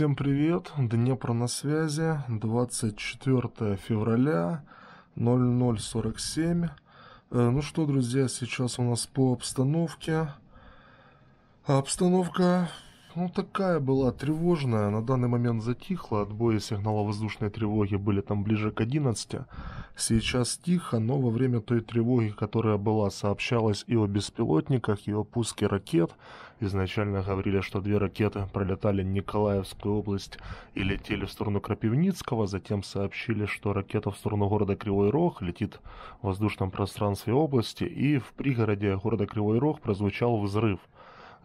Всем привет, Днепр на связи, 24 февраля, 0047. Э, ну что, друзья, сейчас у нас по обстановке. А обстановка ну, такая была тревожная, на данный момент затихла, отбои сигнала воздушной тревоги были там ближе к 11. Сейчас тихо, но во время той тревоги, которая была, сообщалось и о беспилотниках, и о пуске ракет. Изначально говорили, что две ракеты пролетали Николаевскую область и летели в сторону Крапивницкого, затем сообщили, что ракета в сторону города Кривой Рог летит в воздушном пространстве области, и в пригороде города Кривой Рог прозвучал взрыв –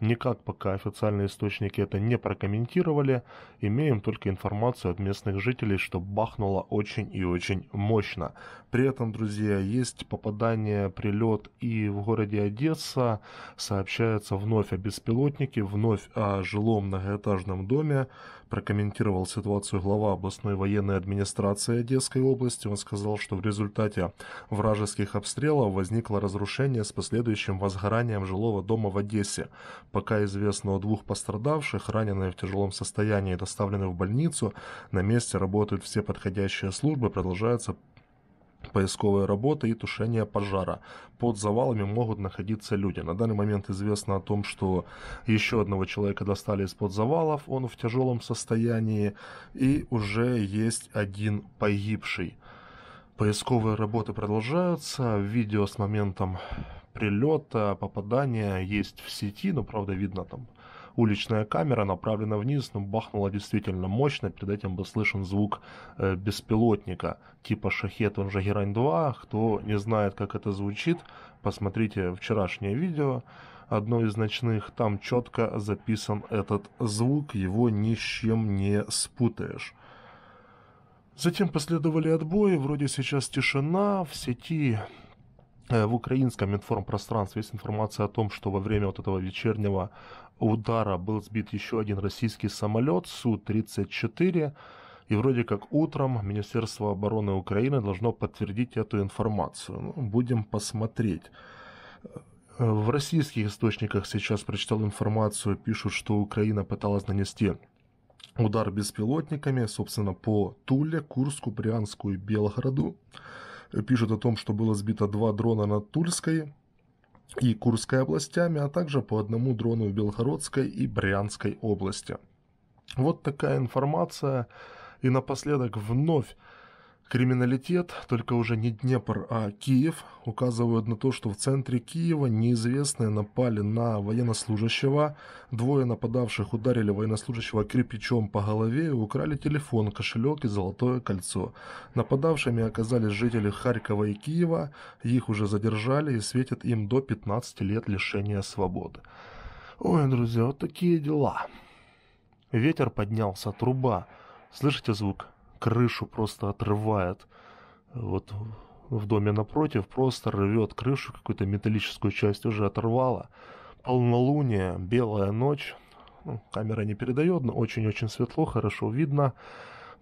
Никак пока официальные источники это не прокомментировали, имеем только информацию от местных жителей, что бахнуло очень и очень мощно. При этом, друзья, есть попадание, прилет и в городе Одесса, сообщается вновь о беспилотнике, вновь о жилом многоэтажном доме, прокомментировал ситуацию глава областной военной администрации Одесской области. Он сказал, что в результате вражеских обстрелов возникло разрушение с последующим возгоранием жилого дома в Одессе. Пока известно о двух пострадавших, раненые в тяжелом состоянии и доставлены в больницу. На месте работают все подходящие службы, продолжаются поисковые работы и тушение пожара. Под завалами могут находиться люди. На данный момент известно о том, что еще одного человека достали из-под завалов, он в тяжелом состоянии, и уже есть один погибший. Поисковые работы продолжаются, видео с моментом прилета, попадания есть в сети, но правда видно там уличная камера направлена вниз, но ну, бахнула действительно мощно, перед этим был слышен звук э, беспилотника типа Шахет, он же Герань-2, кто не знает, как это звучит, посмотрите вчерашнее видео, одно из ночных, там четко записан этот звук, его ни с чем не спутаешь. Затем последовали отбои, вроде сейчас тишина, в сети Э, в украинском информпространстве есть информация о том, что во время вот этого вечернего удара был сбит еще один российский самолет Су-34. И вроде как утром Министерство обороны Украины должно подтвердить эту информацию. Ну, будем посмотреть. Э, в российских источниках сейчас прочитал информацию, пишут, что Украина пыталась нанести удар беспилотниками, собственно, по Туле, Курску, Брянску и Белгороду пишут о том, что было сбито два дрона над Тульской и Курской областями, а также по одному дрону в Белгородской и Брянской области. Вот такая информация. И напоследок вновь Криминалитет, только уже не Днепр, а Киев, указывают на то, что в центре Киева неизвестные напали на военнослужащего, двое нападавших ударили военнослужащего кирпичом по голове и украли телефон, кошелек и золотое кольцо. Нападавшими оказались жители Харькова и Киева, их уже задержали и светят им до 15 лет лишения свободы. Ой, друзья, вот такие дела. Ветер поднялся, труба. Слышите звук? крышу просто отрывает. Вот в доме напротив просто рвет крышу, какую-то металлическую часть уже оторвала. Полнолуние, белая ночь. Ну, камера не передает, но очень-очень светло, хорошо видно.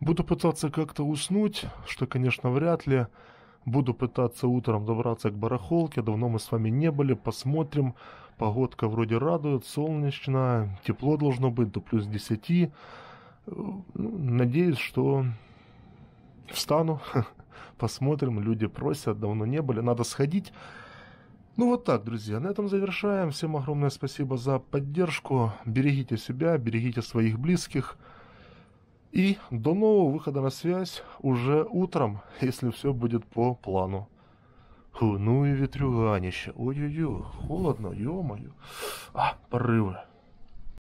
Буду пытаться как-то уснуть, что, конечно, вряд ли. Буду пытаться утром добраться к барахолке. Давно мы с вами не были. Посмотрим. Погодка вроде радует, солнечная, Тепло должно быть до плюс 10. Ну, надеюсь, что встану, посмотрим, люди просят, давно не были, надо сходить. Ну вот так, друзья, на этом завершаем. Всем огромное спасибо за поддержку. Берегите себя, берегите своих близких. И до нового выхода на связь уже утром, если все будет по плану. Фу, ну и ветрюганище. А, Ой-ой-ой, холодно, ё-моё. А, порывы.